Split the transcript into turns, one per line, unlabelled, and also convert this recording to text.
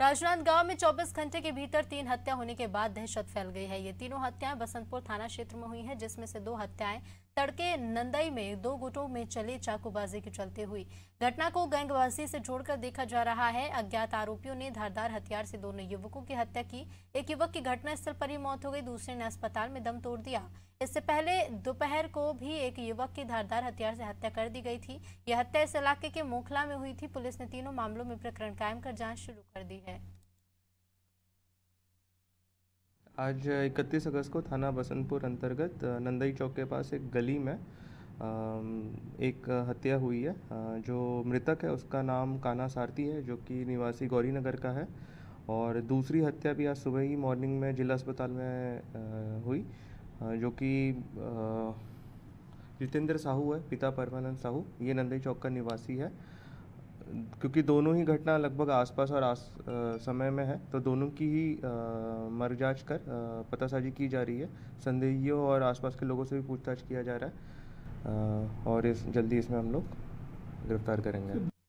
राजनांदगांव में 24 घंटे के भीतर तीन हत्या होने के बाद दहशत फैल गई है ये तीनों हत्याएं बसंतपुर थाना क्षेत्र में हुई हैं जिसमें से दो हत्याएं तड़के नंदई में दो गुटों में चले चाकूबाजी के चलते हुई घटना को गैंगबाजी से जोड़कर देखा जा रहा है अज्ञात आरोपियों ने धारदार हथियार से दोनों युवकों की हत्या की एक युवक की घटनास्थल पर ही मौत हो गई दूसरे ने अस्पताल में दम तोड़ दिया इससे पहले दोपहर को भी एक युवक की धारदार हथियार से हत्या कर दी गई थी यह हत्या इस इलाके के मोखला में हुई थी पुलिस ने तीनों मामलों में प्रकरण कायम कर जांच शुरू कर दी है है
आज 31 अगस्त को थाना बसंतपुर अंतर्गत नंदई चौक के पास एक गली में एक हत्या हुई है जो मृतक है उसका नाम काना सारथी है जो कि निवासी गौरीनगर का है और दूसरी हत्या भी आज सुबह ही मॉर्निंग में जिला अस्पताल में हुई जो कि जितेंद्र साहू है पिता परमानंद साहू ये नंदई चौक का निवासी है क्योंकि दोनों ही घटना लगभग आसपास और आस आ, समय में है तो दोनों की ही मर जाँच कर पतासाजी की जा रही है संदेहियों और आसपास के लोगों से भी पूछताछ किया जा रहा है और इस जल्दी इसमें हम लोग गिरफ्तार करेंगे